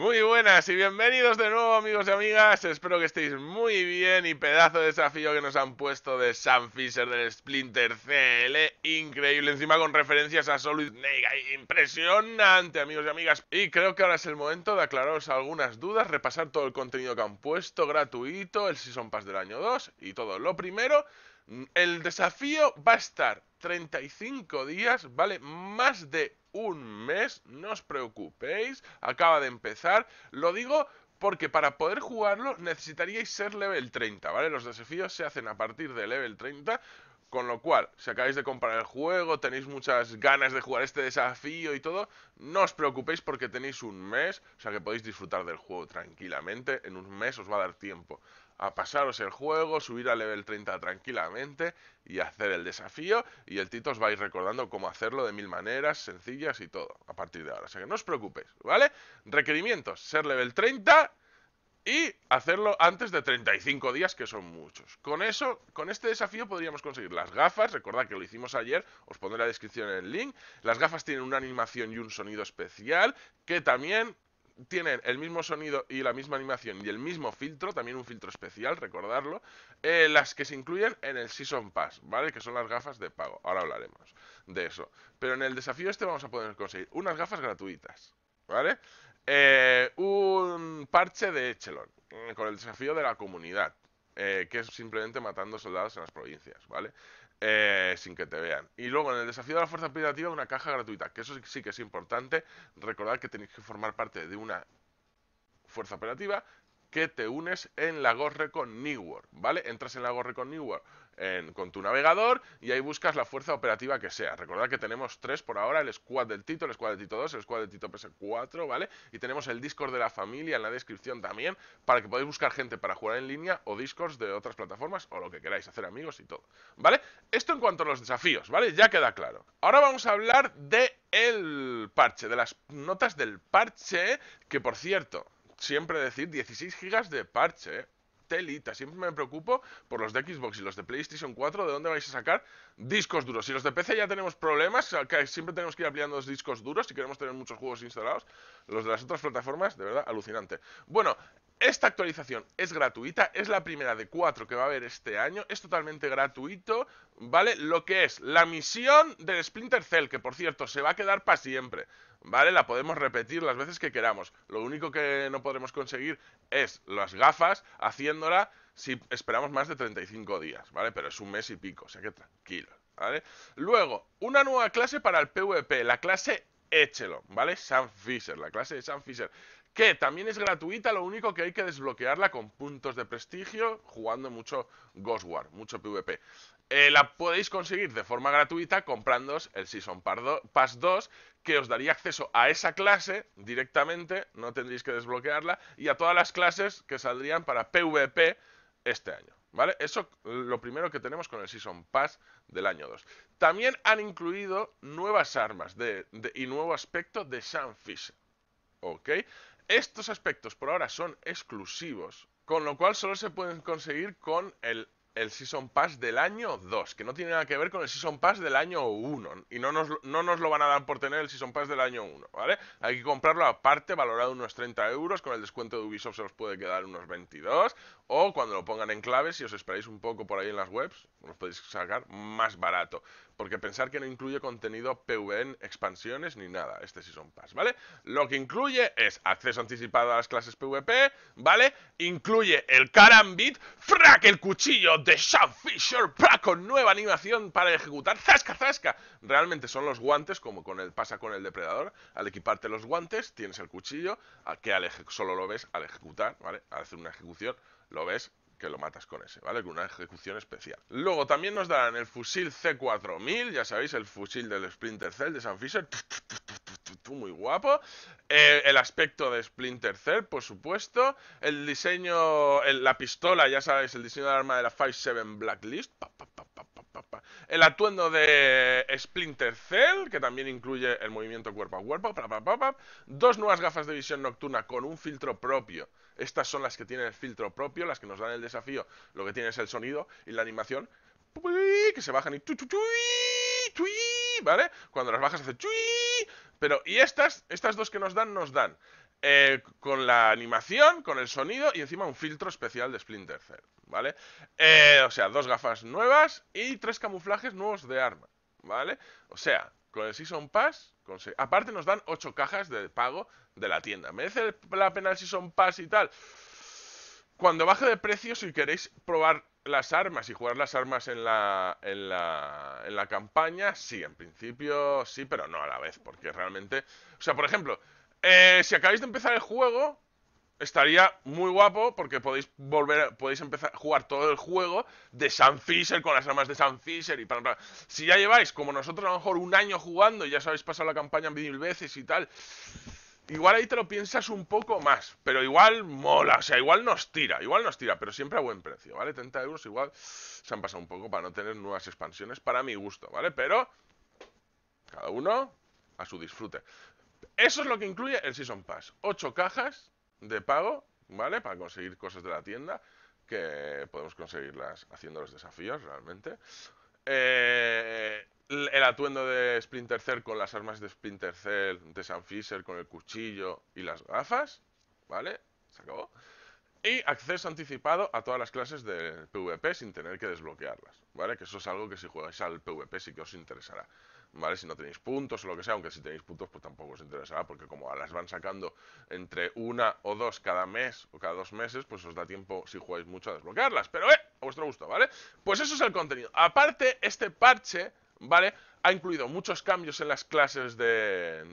Muy buenas y bienvenidos de nuevo amigos y amigas, espero que estéis muy bien y pedazo de desafío que nos han puesto de Sam Fisher del Splinter CL, ¿eh? increíble, encima con referencias a Solid Snake, impresionante amigos y amigas. Y creo que ahora es el momento de aclararos algunas dudas, repasar todo el contenido que han puesto gratuito, el Season Pass del año 2 y todo. Lo primero Mm, el desafío va a estar 35 días, ¿vale? Más de un mes, no os preocupéis, acaba de empezar. Lo digo porque para poder jugarlo necesitaríais ser level 30, ¿vale? Los desafíos se hacen a partir de level 30, con lo cual, si acabáis de comprar el juego, tenéis muchas ganas de jugar este desafío y todo, no os preocupéis porque tenéis un mes, o sea que podéis disfrutar del juego tranquilamente, en un mes os va a dar tiempo a pasaros el juego, subir a level 30 tranquilamente y hacer el desafío. Y el Tito os va ir recordando cómo hacerlo de mil maneras, sencillas y todo a partir de ahora. O sea que no os preocupéis, ¿vale? Requerimientos, ser level 30 y hacerlo antes de 35 días, que son muchos. Con eso, con este desafío podríamos conseguir las gafas. Recordad que lo hicimos ayer, os pondré la descripción el link. Las gafas tienen una animación y un sonido especial que también tienen el mismo sonido y la misma animación y el mismo filtro, también un filtro especial, recordarlo, eh, las que se incluyen en el Season Pass, ¿vale? Que son las gafas de pago. Ahora hablaremos de eso. Pero en el desafío este vamos a poder conseguir unas gafas gratuitas, ¿vale? Eh, un parche de Echelon, eh, con el desafío de la comunidad. Eh, que es simplemente matando soldados en las provincias, ¿vale? Eh, sin que te vean. Y luego en el desafío de la fuerza operativa una caja gratuita, que eso sí que es importante. recordar que tenéis que formar parte de una fuerza operativa que te unes en la Gorre con New World, ¿vale? Entras en la Gorre con New World, con tu navegador y ahí buscas la fuerza operativa que sea. Recordad que tenemos tres por ahora, el squad del Tito, el squad del Tito 2, el squad del Tito PS4, ¿vale? Y tenemos el Discord de la familia en la descripción también, para que podáis buscar gente para jugar en línea o Discords de otras plataformas o lo que queráis, hacer amigos y todo, ¿vale? Esto en cuanto a los desafíos, ¿vale? Ya queda claro. Ahora vamos a hablar de el parche, de las notas del parche, que por cierto, siempre decir 16 gigas de parche, ¿eh? telita. Siempre me preocupo por los de Xbox y los de PlayStation 4, de dónde vais a sacar discos duros. Si los de PC ya tenemos problemas, siempre tenemos que ir ampliando los discos duros si queremos tener muchos juegos instalados, los de las otras plataformas, de verdad, alucinante. Bueno, esta actualización es gratuita, es la primera de cuatro que va a haber este año, es totalmente gratuito, ¿vale? Lo que es la misión del Splinter Cell, que por cierto se va a quedar para siempre. ¿vale? La podemos repetir las veces que queramos. Lo único que no podremos conseguir es las gafas haciéndola si esperamos más de 35 días, ¿vale? Pero es un mes y pico, o sea que tranquilo, ¿vale? Luego, una nueva clase para el PvP, la clase Échelo, ¿vale? san Fisher, la clase de Sam Fisher que también es gratuita, lo único que hay que desbloquearla con puntos de prestigio, jugando mucho War, mucho PvP. Eh, la podéis conseguir de forma gratuita comprando el Season Pass 2, que os daría acceso a esa clase directamente, no tendréis que desbloquearla, y a todas las clases que saldrían para PvP este año. ¿Vale? Eso lo primero que tenemos con el Season Pass del año 2. También han incluido nuevas armas y nuevo aspecto de Sunfish. ¿Ok? Estos aspectos por ahora son exclusivos, con lo cual solo se pueden conseguir con el el Season Pass del año 2, que no tiene nada que ver con el Season Pass del año 1. Y no nos, no nos lo van a dar por tener el Season Pass del año 1, ¿vale? Hay que comprarlo aparte, valorado unos 30 euros, con el descuento de Ubisoft se los puede quedar unos 22, o cuando lo pongan en clave, si os esperáis un poco por ahí en las webs, os podéis sacar más barato. Porque pensar que no incluye contenido PVN, e expansiones ni nada, este son Pass, ¿vale? Lo que incluye es acceso anticipado a las clases PvP, ¿vale? Incluye el Karambit, Frack el cuchillo de Sean Fisher, Pack con nueva animación para ejecutar, ¡zasca, zasca! Realmente son los guantes, como con el, pasa con el depredador. Al equiparte los guantes, tienes el cuchillo, que solo lo ves al ejecutar, ¿vale? Al hacer una ejecución lo ves que lo matas con ese, ¿vale? Con una ejecución especial. Luego también nos darán el fusil C4000, ya sabéis, el fusil del Splinter Cell de San Fisher, muy guapo. Eh, el aspecto de Splinter Cell, por supuesto. El diseño, la pistola, ya sabéis, el diseño del arma de la 5-7 Blacklist. el atuendo de Splinter Cell, que también incluye el movimiento cuerpo a cuerpo. Dos nuevas gafas de visión nocturna con un filtro propio estas son las que tienen el filtro propio, las que nos dan el desafío, lo que tiene es el sonido y la animación, que se bajan y ¿vale? Cuando las bajas hace pero y estas, estas dos que nos dan, nos dan eh, con la animación, con el sonido y encima un filtro especial de Splinter Cell, ¿vale? Eh, o sea, dos gafas nuevas y tres camuflajes nuevos de arma, ¿vale? O sea, con el Season Pass, con aparte nos dan ocho cajas de pago de la tienda. ¿Merece la pena si son Pass y tal? Cuando baje de precio, si queréis probar las armas y jugar las armas en la, en la, en la campaña, sí, en principio sí, pero no a la vez, porque realmente... O sea, por ejemplo, eh, si acabáis de empezar el juego, estaría muy guapo porque podéis volver, podéis empezar a jugar todo el juego de San Fisher con las armas de San Fisher y para Si ya lleváis, como nosotros, a lo mejor un año jugando y ya os habéis pasado la campaña mil veces y tal, igual ahí te lo piensas un poco más, pero igual mola, o sea, igual nos tira, igual nos tira, pero siempre a buen precio, ¿vale? 30 euros igual se han pasado un poco para no tener nuevas expansiones para mi gusto, ¿vale? Pero cada uno a su disfrute. Eso es lo que incluye el Season Pass. 8 cajas de pago, ¿vale? Para conseguir cosas de la tienda, que podemos conseguirlas haciendo los desafíos realmente. Eh el atuendo de Splinter Cell con las armas de Splinter Cell, de Sam Fisher con el cuchillo y las gafas, ¿vale? Se acabó. Y acceso anticipado a todas las clases de PvP sin tener que desbloquearlas, ¿vale? Que eso es algo que si jugáis al PvP sí que os interesará, ¿vale? Si no tenéis puntos o lo que sea, aunque si tenéis puntos pues tampoco os interesará porque como las van sacando entre una o dos cada mes o cada dos meses, pues os da tiempo si jugáis mucho a desbloquearlas. Pero, eh, a vuestro gusto, ¿vale? Pues eso es el contenido. Aparte, este parche ¿vale? Ha incluido muchos cambios en las clases de,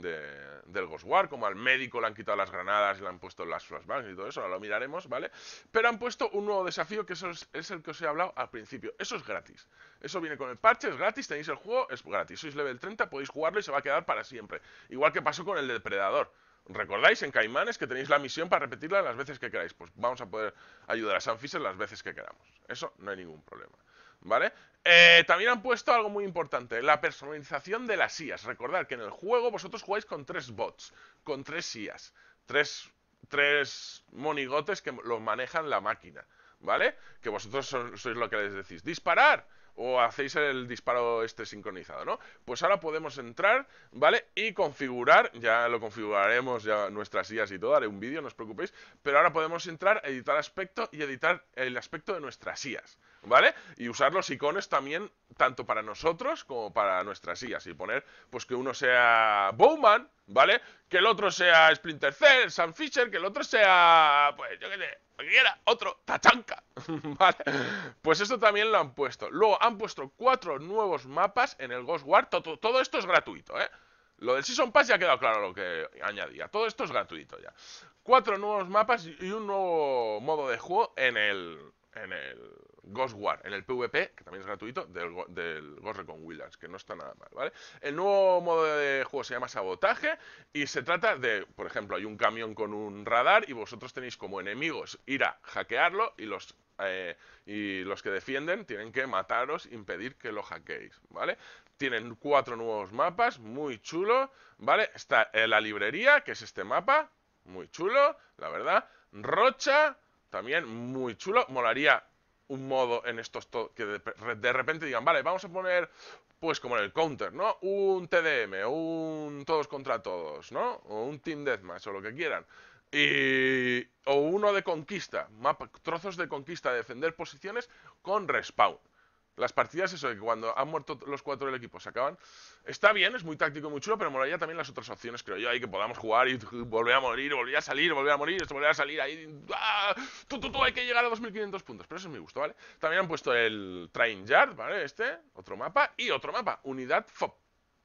del War como al médico le han quitado las granadas y le han puesto las flashbangs y todo eso, ahora lo miraremos, ¿vale? Pero han puesto un nuevo desafío que eso es, el que os he hablado al principio. Eso es gratis. Eso viene con el parche, es gratis, tenéis el juego, es gratis. Sois level 30, podéis jugarlo y se va a quedar para siempre. Igual que pasó con el depredador. ¿Recordáis en Caimanes que tenéis la misión para repetirla las veces que queráis? Pues vamos a poder ayudar a San Fisher las veces que queramos. Eso no hay ningún problema. ¿vale? Eh, también han puesto algo muy importante, la personalización de las IAS. Recordad que en el juego vosotros jugáis con tres bots, con tres IAS, tres, monigotes que los manejan la máquina, ¿vale? Que vosotros sois lo que les decís, disparar o hacéis el disparo este sincronizado, ¿no? Pues ahora podemos entrar, ¿vale? Y configurar, ya lo configuraremos, ya nuestras IAs y todo, haré un vídeo, no os preocupéis, pero ahora podemos entrar, editar aspecto y editar el aspecto de nuestras IAs, ¿vale? Y usar los icones también, tanto para nosotros como para nuestras sillas. Y poner, pues que uno sea Bowman, ¿vale? Que el otro sea Splinter Cell, Sam Fisher, que el otro sea, pues yo qué sé, quiera, otro, Tachanka, ¿vale? Pues esto también lo han puesto. Luego han puesto cuatro nuevos mapas en el Ghost War. Todo, todo esto es gratuito, ¿eh? Lo del Season Pass ya ha quedado claro lo que añadía. Todo esto es gratuito ya. Cuatro nuevos mapas y un nuevo modo de juego en el, en el Ghost War en el PvP, que también es gratuito, del, Ghost Recon Wildlands, que no está nada mal, ¿vale? El nuevo modo de juego se llama Sabotaje y se trata de, por ejemplo, hay un camión con un radar y vosotros tenéis como enemigos ir a hackearlo y los eh, y los que defienden tienen que mataros, impedir que lo hackeéis, ¿vale? Tienen cuatro nuevos mapas, muy chulo, ¿vale? Está en eh, la librería, que es este mapa, muy chulo, la verdad. Rocha, también muy chulo. Molaría un modo en estos que de, repente digan, vale, vamos a poner, pues como en el counter, ¿no? Un TDM, un todos contra todos, ¿no? O un Team Deathmatch, o lo que quieran. Y, o uno de conquista, mapa, trozos de conquista, defender posiciones con respawn. Las partidas, eso, de que cuando han muerto los cuatro del equipo se acaban. Está bien, es muy táctico, muy chulo, pero molaría también las otras opciones, creo yo, ahí que podamos jugar y volver a morir, volver a salir, volver a morir, esto volver a salir, ahí. ¡ah! Tú, tú, tú, hay que llegar a 2500 puntos, pero eso es mi gusto, ¿vale? También han puesto el Train Yard, ¿vale? Este, otro mapa y otro mapa, unidad fop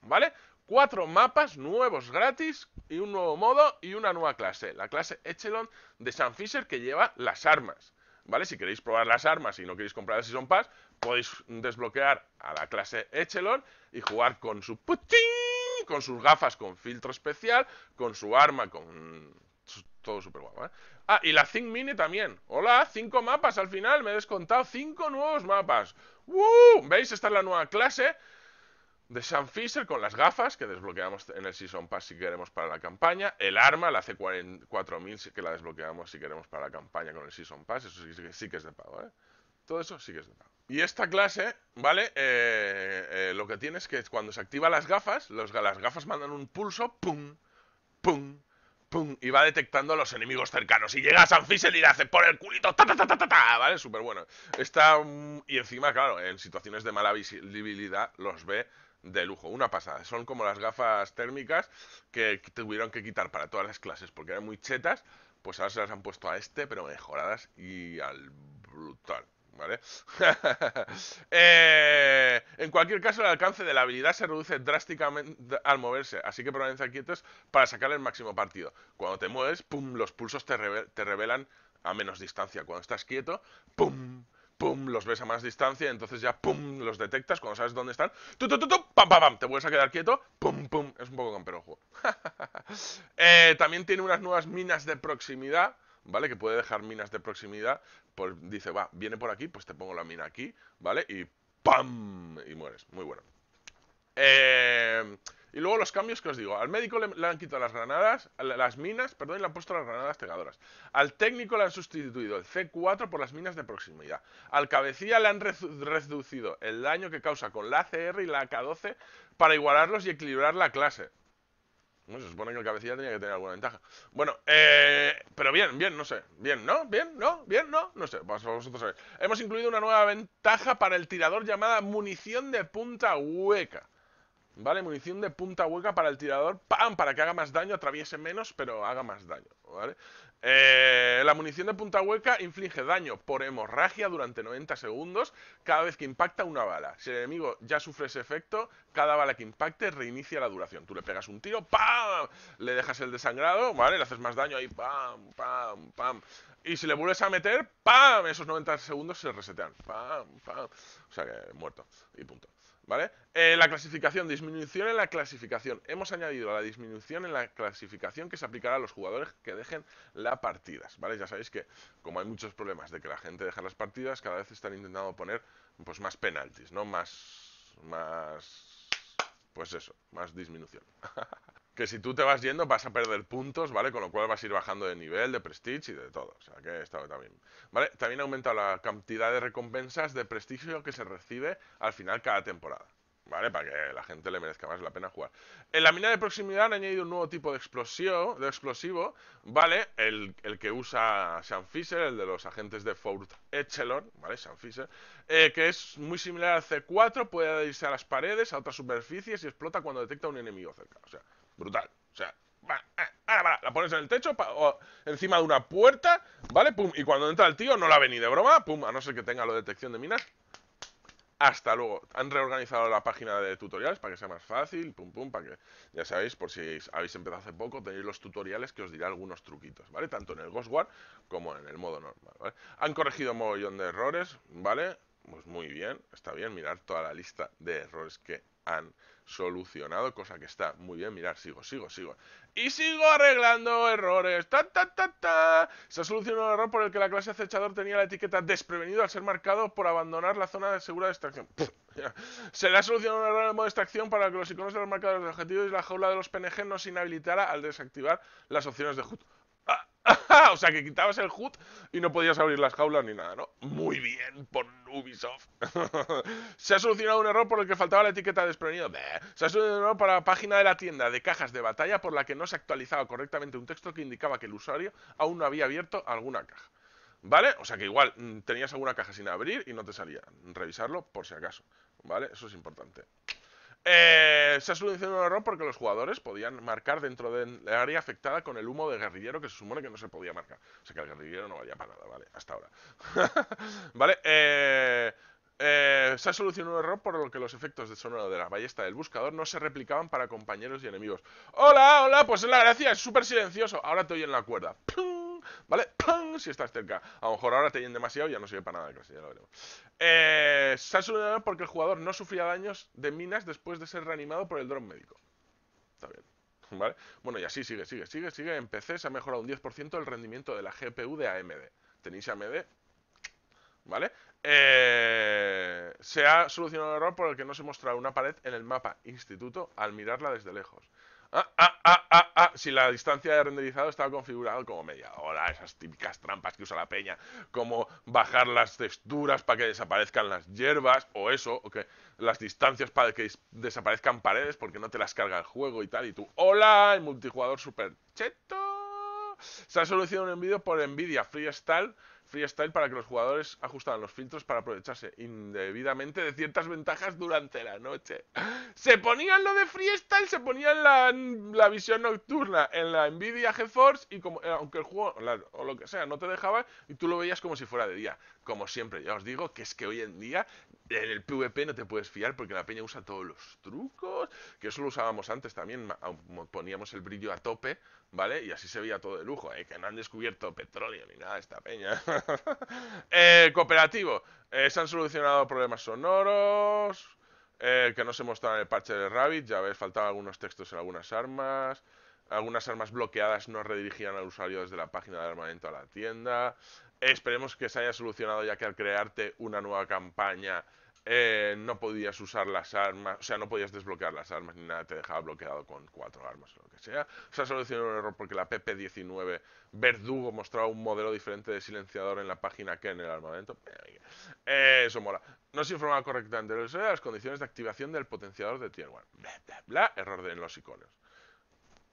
¿vale? cuatro mapas nuevos gratis y un nuevo modo y una nueva clase, la clase Echelon de San Fisher que lleva las armas. ¿Vale? Si queréis probar las armas y no queréis comprar el Season Pass, podéis desbloquear a la clase Echelon y jugar con su putín, con sus gafas con filtro especial, con su arma, con todo súper guapo. ¿eh? Ah, y la Think Mini también. Hola, cinco mapas al final, me he descontado cinco nuevos mapas. ¡Woo! ¿Veis? Esta es la nueva clase de Sam Fisher con las gafas que desbloqueamos en el Season Pass si queremos para la campaña. El arma, la C4000 que la desbloqueamos si queremos para la campaña con el Season Pass. Eso sí, sí que es de pago, ¿eh? Todo eso sí que es Y esta clase, ¿vale? Eh, eh, lo que tiene es que cuando se activan las gafas, los, las gafas mandan un pulso, ¡pum! ¡pum! ¡pum! Y va detectando a los enemigos cercanos. Y llega a San Fisel y le hace por el culito, ¡ta, ta, ta, ta, ta, ta! vale Súper bueno. Está... Mm, y encima, claro, en situaciones de mala visibilidad los ve de lujo, una pasada. Son como las gafas térmicas que tuvieron que quitar para todas las clases porque eran muy chetas, pues ahora se las han puesto a este, pero mejoradas y al brutal. ¿vale? Eh, en cualquier caso, el alcance de la habilidad se reduce drásticamente al moverse, así que permanece quietos para sacar el máximo partido. Cuando te mueves, pum, los pulsos te, te revelan a menos distancia. Cuando estás quieto, pum, pum, los ves a más distancia, entonces ya pum, los detectas cuando sabes dónde están, tu, tu, pam, pam, pam, te vuelves a quedar quieto, pum, pum, es un poco campero el eh, también tiene unas nuevas minas de proximidad, ¿vale? Que puede dejar minas de proximidad pues dice, va, viene por aquí, pues te pongo la mina aquí, ¿vale? Y ¡pam! Y mueres. Muy bueno. Eh, y luego los cambios que os digo. Al médico le, han quitado las granadas, las minas, perdón, y le han puesto las granadas pegadoras. Al técnico le han sustituido el C4 por las minas de proximidad. Al cabecilla le han reducido el daño que causa con la CR y la K 12 para igualarlos y equilibrar la clase se supone que el cabecilla tenía que tener alguna ventaja. Bueno, eh, pero bien, bien, no sé. Bien, ¿no? Bien, ¿no? Bien, ¿no? No sé, vamos, vosotros a Hemos incluido una nueva ventaja para el tirador llamada munición de punta hueca. ¿Vale? Munición de punta hueca para el tirador. ¡Pam! Para que haga más daño, atraviese menos, pero haga más daño. ¿Vale? Eh, la munición de punta hueca inflige daño por hemorragia durante 90 segundos cada vez que impacta una bala. Si el enemigo ya sufre ese efecto, cada bala que impacte reinicia la duración. Tú le pegas un tiro, ¡pam! Le dejas el desangrado, ¿vale? Le haces más daño ahí, ¡pam! ¡pam! ¡pam! Y si le vuelves a meter, ¡pam! Esos 90 segundos se resetean. ¡Pam! ¡pam! O sea que muerto. Y punto. ¿Vale? Eh, la clasificación, disminución en la clasificación. Hemos añadido la disminución en la clasificación que se aplicará a los jugadores que dejen las partidas, ¿vale? Ya sabéis que como hay muchos problemas de que la gente deja las partidas, cada vez están intentando poner pues más penaltis, ¿no? Más más pues eso, más disminución. que si tú te vas yendo vas a perder puntos, ¿vale? Con lo cual vas a ir bajando de nivel, de prestigio y de todo. O sea, que esto también. ¿Vale? También aumenta la cantidad de recompensas de prestigio que se recibe al final cada temporada. ¿Vale? Para que la gente le merezca más la pena jugar. En la mina de proximidad han añadido un nuevo tipo de, explosivo, de explosivo, ¿vale? El, el que usa Sean Fisher, el de los agentes de Fort Echelon, ¿vale? Sean Fisher, eh, que es muy similar al C4, puede adherirse a las paredes, a otras superficies y explota cuando detecta un enemigo cerca. O sea, Brutal. O sea, eh, va, la pones en el techo, encima de una puerta, ¿vale? Pum. Y cuando entra el tío, no la ve ni de broma, pum, a no ser que tenga lo de detección de minas. Hasta luego. Han reorganizado la página de tutoriales para que sea más fácil, pum, pum, para que, ya sabéis, por si habéis empezado hace poco, tenéis los tutoriales que os diré algunos truquitos, ¿vale? Tanto en el War como en el modo normal, ¿vale? Han corregido un montón de errores, ¿vale? Pues muy bien, está bien mirar toda la lista de errores que han solucionado, cosa que está muy bien. Mirar, sigo, sigo, sigo. Y sigo arreglando errores. ¡Ta, ta, ta, ta! Se ha solucionado un error por el que la clase acechador tenía la etiqueta desprevenido al ser marcado por abandonar la zona de segura de extracción. Se le ha solucionado un error en el modo de extracción para que los iconos de los marcadores de objetivos y la jaula de los PNG no se inhabilitara al desactivar las opciones de HUD. o sea, que quitabas el HUD y no podías abrir las jaulas ni nada, ¿no? Muy bien por Ubisoft. se ha solucionado un error por el que faltaba la etiqueta de desprevenido. Se ha solucionado un error para la página de la tienda de cajas de batalla por la que no se actualizaba correctamente un texto que indicaba que el usuario aún no había abierto alguna caja. ¿Vale? O sea que igual mm, tenías alguna caja sin abrir y no te salía. Revisarlo por si acaso. ¿Vale? Eso es importante. Eh, se ha solucionado un error porque los jugadores podían marcar dentro del área afectada con el humo de guerrillero que se supone que no se podía marcar. O sea que el guerrillero no valía para nada, ¿vale? Hasta ahora. ¿Vale? Eh, eh, se ha solucionado un error por lo que los efectos de sonido de la ballesta del buscador no se replicaban para compañeros y enemigos. ¡Hola, hola! Pues es la gracia, es súper silencioso. Ahora te en la cuerda. ¿vale? ¡Pam! Si estás cerca. A lo mejor ahora te llenen demasiado y ya no sirve para nada de clase, ya lo veremos. Eh, se ha solucionado porque el jugador no sufría daños de minas después de ser reanimado por el dron médico. Está bien. ¿Vale? Bueno, y así sigue, sigue, sigue, sigue. En PC se ha mejorado un 10% el rendimiento de la GPU de AMD. Tenéis AMD, ¿vale? Eh, se ha solucionado el error por el que no se mostraba una pared en el mapa instituto al mirarla desde lejos. Ah, ah, ah, ah, ah, si la distancia de renderizado estaba configurada como media hola, esas típicas trampas que usa la peña, como bajar las texturas para que desaparezcan las hierbas, o eso, o que las distancias para que desaparezcan paredes porque no te las carga el juego y tal, y tú, hola, el multijugador super cheto. Se ha solucionado un envío por Nvidia Freestyle freestyle para que los jugadores ajustaran los filtros para aprovecharse indebidamente de ciertas ventajas durante la noche. Se ponían lo de freestyle, se ponían la, la visión nocturna en la Nvidia GeForce y como, eh, aunque el juego o lo que sea no te dejaba y tú lo veías como si fuera de día. Como siempre, ya os digo que es que hoy en día en el PvP no te puedes fiar porque la peña usa todos los trucos, que eso lo usábamos antes también, poníamos el brillo a tope, ¿vale? Y así se veía todo de lujo, ¿eh? que no han descubierto petróleo ni nada esta peña. Eh, cooperativo. Eh, se han solucionado problemas sonoros. Eh, que no se mostraron en el parche de Rabbit. Ya ves, faltaban algunos textos en algunas armas. Algunas armas bloqueadas no redirigían al usuario desde la página de armamento a la tienda. Esperemos que se haya solucionado ya que al crearte una nueva campaña eh, no podías usar las armas, o sea, no podías desbloquear las armas ni nada, te dejaba bloqueado con cuatro armas o lo que sea. Se sea, solucionado un error porque la PP19 Verdugo mostraba un modelo diferente de silenciador en la página que en el armamento. Eh, eso mola. No se informaba correctamente de las condiciones de activación del potenciador de tier 1. Bla, bla, bla, error en los iconos.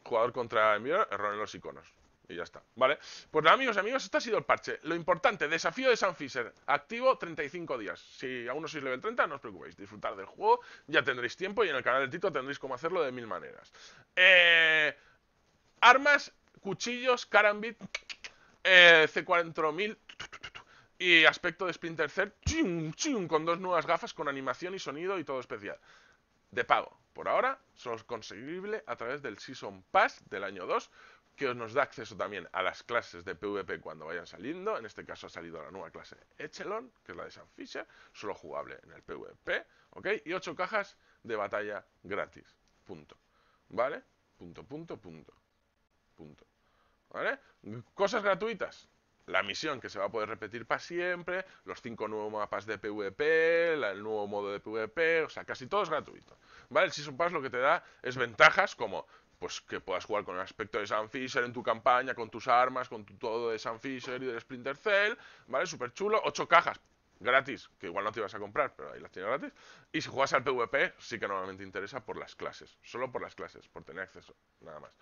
Jugador contra enviador, error en los iconos. Y ya está, ¿vale? Pues nada, amigos amigos, este ha sido el parche. Lo importante, desafío de San Fisher, activo 35 días. Si aún no sois level 30, no os preocupéis, disfrutar del juego, ya tendréis tiempo y en el canal del Tito tendréis cómo hacerlo de mil maneras. Eh, armas, cuchillos, carambit, eh, C4000 y aspecto de Splinter Cell, con dos nuevas gafas con animación y sonido y todo especial. De pago. Por ahora, solo es conseguible a través del Season Pass del año 2 que nos da acceso también a las clases de PvP cuando vayan saliendo. En este caso ha salido la nueva clase Echelon, que es la de San Fisher, solo jugable en el PvP, ¿ok? Y ocho cajas de batalla gratis. Punto. ¿Vale? Punto, punto, punto. Punto. ¿Vale? Cosas gratuitas. La misión que se va a poder repetir para siempre, los cinco nuevos mapas de PvP, el nuevo modo de PvP, o sea, casi todo es gratuito. ¿Vale? El Season Pass lo que te da es ventajas como pues que puedas jugar con el aspecto de San Fisher en tu campaña, con tus armas, con tu todo de San Fisher y del Splinter Cell, ¿vale? Súper chulo, Ocho cajas gratis, que igual no te ibas a comprar, pero ahí las tienes gratis. Y si juegas al PvP, sí que normalmente interesa por las clases, solo por las clases, por tener acceso, nada más.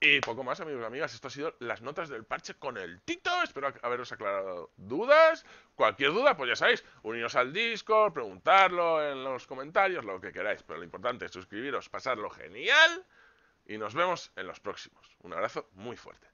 Y poco más, amigos y amigas. Esto ha sido las notas del parche con el Tito. Espero haberos aclarado dudas. Cualquier duda, pues ya sabéis, uniros al Discord, preguntarlo en los comentarios, lo que queráis. Pero lo importante es suscribiros, pasarlo genial y nos vemos en los próximos. Un abrazo muy fuerte.